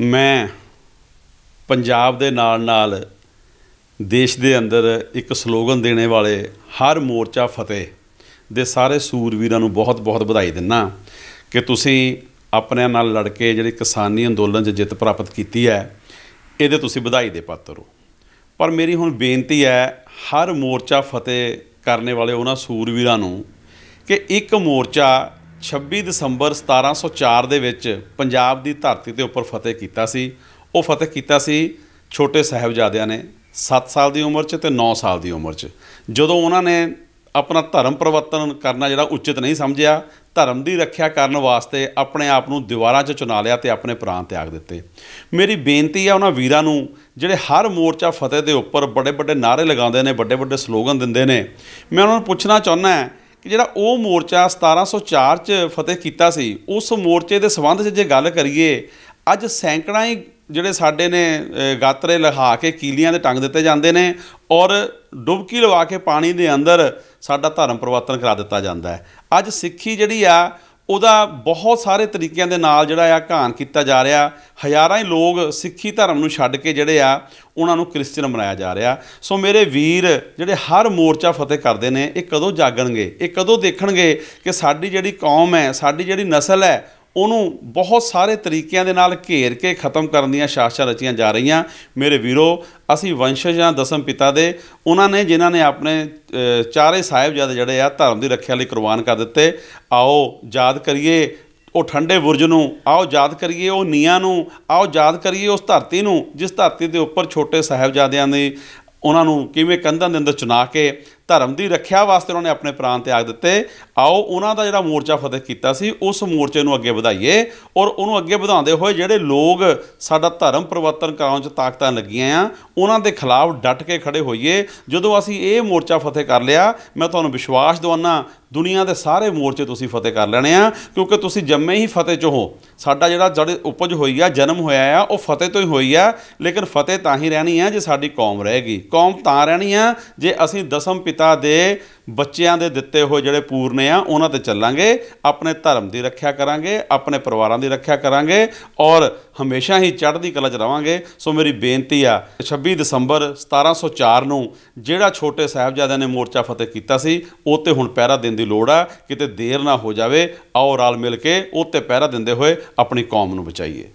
ਮੈਂ ਪੰਜਾਬ ਦੇ ਨਾਲ ਨਾਲ ਦੇਸ਼ ਦੇ ਅੰਦਰ ਇੱਕ ਸਲੋਗਨ ਦੇਣੇ ਵਾਲੇ ਹਰ ਮੋਰਚਾ ਫਤਿਹ ਦੇ ਸਾਰੇ ਸੂਰਵੀਰਾਂ ਨੂੰ ਬਹੁਤ ਬਹੁਤ ਵਧਾਈ ਦਿੰਨਾ ਕਿ ਤੁਸੀਂ ਆਪਣੇ ਨਾਲ ਲੜ ਕੇ ਜਿਹੜੀ ਕਿਸਾਨੀ ਅੰਦੋਲਨ 'ਚ ਜਿੱਤ ਪ੍ਰਾਪਤ ਕੀਤੀ ਹੈ ਇਹਦੇ ਤੁਸੀਂ ਵਧਾਈ ਦੇ ਪਾਤਰ ਹੋ ਪਰ ਮੇਰੀ ਹੁਣ ਬੇਨਤੀ ਹੈ ਹਰ ਮੋਰਚਾ ਫਤਿਹ ਕਰਨੇ ਵਾਲੇ ਉਹਨਾਂ ਸੂਰਵੀਰਾਂ ਨੂੰ ਕਿ ਇੱਕ ਮੋਰਚਾ 26 ਦਸੰਬਰ 1704 ਦੇ ਵਿੱਚ ਪੰਜਾਬ ਦੀ ਧਰਤੀ ਦੇ ਉੱਪਰ ਫਤਿਹ ਕੀਤਾ ਸੀ ਉਹ ਫਤਿਹ ਕੀਤਾ ਸੀ ਛੋਟੇ ਸਹਿਬਜ਼ਾਦਿਆਂ ਨੇ 7 ਸਾਲ ਦੀ ਉਮਰ 'ਚ ਤੇ 9 ਸਾਲ ਦੀ ਉਮਰ 'ਚ ਜਦੋਂ ਉਹਨਾਂ ਨੇ ਆਪਣਾ ਧਰਮ ਪਰਿਵਰਤਨ ਕਰਨਾ ਜਿਹੜਾ ਉਚਿਤ ਨਹੀਂ ਸਮਝਿਆ ਧਰਮ ਦੀ ਰੱਖਿਆ ਕਰਨ ਵਾਸਤੇ ਆਪਣੇ ਆਪ ਨੂੰ ਦੀਵਾਰਾਂ 'ਚ ਚੁਣਾ ਲਿਆ ਤੇ ਆਪਣੇ ਪ੍ਰਾਣ ਤਿਆਗ ਦਿੱਤੇ ਮੇਰੀ ਬੇਨਤੀ ਹੈ ਉਹਨਾਂ ਵੀਰਾਂ ਨੂੰ ਜਿਹੜੇ ਹਰ ਮੋਰਚਾ ਫਤਿਹ ਦੇ ਉੱਪਰ ਬੜੇ ਵੱਡੇ ਨਾਰੇ ਲਗਾਉਂਦੇ ਨੇ ਵੱਡੇ ਵੱਡੇ ਸਲੋਗਨ ਦਿੰਦੇ ਨੇ ਮੈਂ ਉਹਨਾਂ ਨੂੰ ਪੁੱਛਣਾ ਚਾਹੁੰਦਾ ਹਾਂ ਕਿ ਜਿਹੜਾ ਉਹ ਮੋਰਚਾ 1704 ਚ ਫਤਿਹ ਕੀਤਾ ਸੀ ਉਸ ਮੋਰਚੇ ਦੇ ਸਬੰਧ 'ਚ ਜੇ ਗੱਲ ਕਰੀਏ ਅੱਜ ਸੈਂਕੜਾ ਹੀ ਜਿਹੜੇ ਸਾਡੇ ਨੇ ਗਾਤਰੇ ਲਹਾ ਕੇ ਕੀਲੀਆਂ ਦੇ ਟੰਗ ਦਿੱਤੇ ਜਾਂਦੇ ਨੇ ਔਰ ਡੁਬਕੀ ਲਵਾ ਕੇ ਪਾਣੀ ਦੇ ਅੰਦਰ ਸਾਡਾ ਧਰਮ ਪਰਿਵਰਤਨ ਕਰਾ ਦਿੱਤਾ ਜਾਂਦਾ ਹੈ ਅੱਜ ਸਿੱਖੀ ਜਿਹੜੀ ਆ ਉਹਦਾ ਬਹੁਤ ਸਾਰੇ ਤਰੀਕਿਆਂ ਦੇ ਨਾਲ ਜਿਹੜਾ ਆ ਘਾਣ ਕੀਤਾ ਜਾ ਰਿਹਾ ਹਜ਼ਾਰਾਂ ਹੀ ਲੋਕ ਸਿੱਖੀ ਧਰਮ ਨੂੰ ਛੱਡ ਕੇ ਜਿਹੜੇ ਆ ਉਹਨਾਂ ਨੂੰ ਕ੍ਰਿਸਚੀਅਨ ਬਣਾਇਆ ਜਾ ਰਿਹਾ ਸੋ ਮੇਰੇ ਵੀਰ ਜਿਹੜੇ ਹਰ ਮੋਰਚਾ ਫਤਿਹ ਕਰਦੇ ਨੇ ਇਹ ਕਦੋਂ ਜਾਗਣਗੇ ਇਹ ਕਦੋਂ ਦੇਖਣਗੇ ਕਿ ਸਾਡੀ ਜਿਹੜੀ ਕੌਮ ਹੈ ਸਾਡੀ ਜਿਹੜੀ ਨਸਲ ਹੈ ਉਹਨੂੰ ਬਹੁਤ ਸਾਰੇ ਤਰੀਕਿਆਂ ਦੇ ਨਾਲ ਘੇਰ ਕੇ ਖਤਮ ਕਰਨ ਦੀਆਂ ਸਾਜ਼ਿਸ਼ਾਂ ਰਚੀਆਂ ਜਾ ਰਹੀਆਂ ਮੇਰੇ ਵੀਰੋ ਅਸੀਂ ਵੰਸ਼ਜ ਜਾਂ ਦਸਮ ਪਿਤਾ ਦੇ ਉਹਨਾਂ ਨੇ ਜਿਨ੍ਹਾਂ ਨੇ ਆਪਣੇ ਚਾਰੇ ਜਦ ਜਿਹੜੇ ਆ ਧਰਮ ਦੀ ਰੱਖਿਆ ਲਈ ਕੁਰਬਾਨ ਕਰ ਦਿੱਤੇ ਆਓ ਯਾਦ ਕਰੀਏ ਉਹ ਠੰਡੇ ਬੁਰਜ ਨੂੰ ਆਓ ਯਾਦ ਕਰੀਏ ਉਹ ਨੀਆਂ ਨੂੰ ਆਓ ਯਾਦ ਕਰੀਏ ਉਸ ਧਰਤੀ ਨੂੰ ਜਿਸ ਧਰਤੀ ਦੇ ਉੱਪਰ ਛੋਟੇ ਸਾਹਿਬਜ਼ਾਦਿਆਂ ਨੇ ਉਹਨਾਂ ਨੂੰ ਕਿਵੇਂ ਕੰਧਾਂ ਦੇ ਅੰਦਰ ਚੁਣਾ ਕੇ ਧਰਮ ਦੀ ਰੱਖਿਆ ਵਾਸਤੇ ਉਹਨਾਂ ਨੇ ਆਪਣੇ ਪ੍ਰਾਣ ਤਿਆਗ ਦਿੱਤੇ ਆਓ ਉਹਨਾਂ ਦਾ ਜਿਹੜਾ ਮੋਰਚਾ ਫਤਿਹ ਕੀਤਾ ਸੀ ਉਸ ਮੋਰਚੇ ਨੂੰ ਅੱਗੇ ਵਧਾਈਏ ਔਰ ਉਹਨੂੰ ਅੱਗੇ ਵਧਾਉਂਦੇ ਹੋਏ ਜਿਹੜੇ ਲੋਕ ਸਾਡਾ ਧਰਮ ਪਰਿਵਰਤਨ ਕਰਾਉਣ 'ਚ ਤਾਕਤਾਂ ਲੱਗੀਆਂ ਆ ਉਹਨਾਂ ਦੇ ਖਿਲਾਫ ਡਟ ਕੇ ਖੜੇ ਹੋਈਏ ਜਦੋਂ ਅਸੀਂ ਇਹ ਮੋਰਚਾ ਫਤਿਹ ਕਰ ਲਿਆ ਮੈਂ ਤੁਹਾਨੂੰ ਵਿਸ਼ਵਾਸ ਦਵਾਨਾ ਦੁਨੀਆ ਦੇ ਸਾਰੇ ਮੋਰਚੇ ਤੁਸੀਂ ਫਤਿਹ ਕਰ ਲੈਣੇ ਆ ਕਿਉਂਕਿ ਤੁਸੀਂ ਜੰਮੇ ਹੀ ਫਤਿਹ 'ਚ ਹੋ ਸਾਡਾ ਜਿਹੜਾ ਜੜ ਉਪਜ ਹੋਈ ਆ ਜਨਮ ਹੋਇਆ ਆ ਉਹ ਫਤਿਹ ਤੋਂ ਹੀ ਹੋਈ ਆ ਲੇਕਿਨ ਫਤਿਹ ਤਾਂ ਹੀ ਰਹਿਣੀ ਆ ਜੇ ਸਾਡੀ ਕੌਮ ਰਹੇਗੀ ਕੌਮ ਤਾਂ ਰਹਿਣੀ ਆ ਜੇ ਅਸੀਂ ਦਸਮ ਪਿਤਾ ਦੇ ਬੱਚਿਆਂ ਦੇ ਦਿੱਤੇ ਹੋਏ ਜਿਹੜੇ ਪੂਰਨੇ ਆ ਉਹਨਾਂ ਤੇ ਚੱਲਾਂਗੇ ਆਪਣੇ ਧਰਮ ਦੀ ਰੱਖਿਆ ਕਰਾਂਗੇ ਆਪਣੇ ਪਰਿਵਾਰਾਂ ਦੀ ਰੱਖਿਆ ਕਰਾਂਗੇ ਔਰ ਹਮੇਸ਼ਾ ਹੀ ਚੜ੍ਹਦੀ ਕਲਾ 'ਚ ਰਵਾਂਗੇ ਸੋ ਮੇਰੀ ਬੇਨਤੀ ਆ 26 ਦਸੰਬਰ 1704 ਨੂੰ ਜਿਹੜਾ ਛੋਟੇ ਸਾਹਿਬਜ਼ਾਦਿਆਂ ਨੇ ਮੋਰਚਾ ਫਤਿਹ ਕੀਤਾ ਸੀ ਉਹ ਤੇ ਹੁਣ ਪਹਿਰਾ ਦੇਣ ਦੀ ਲੋੜ ਆ ਕਿਤੇ ਦੇਰ ਨਾ ਹੋ ਜਾਵੇ ਆਓ ਰਲ ਮਿਲ ਕੇ ਉਹ ਤੇ ਪਹਿਰਾ ਦਿੰਦੇ ਹੋਏ ਆਪਣੀ ਕੌਮ ਨੂੰ ਬਚਾਈਏ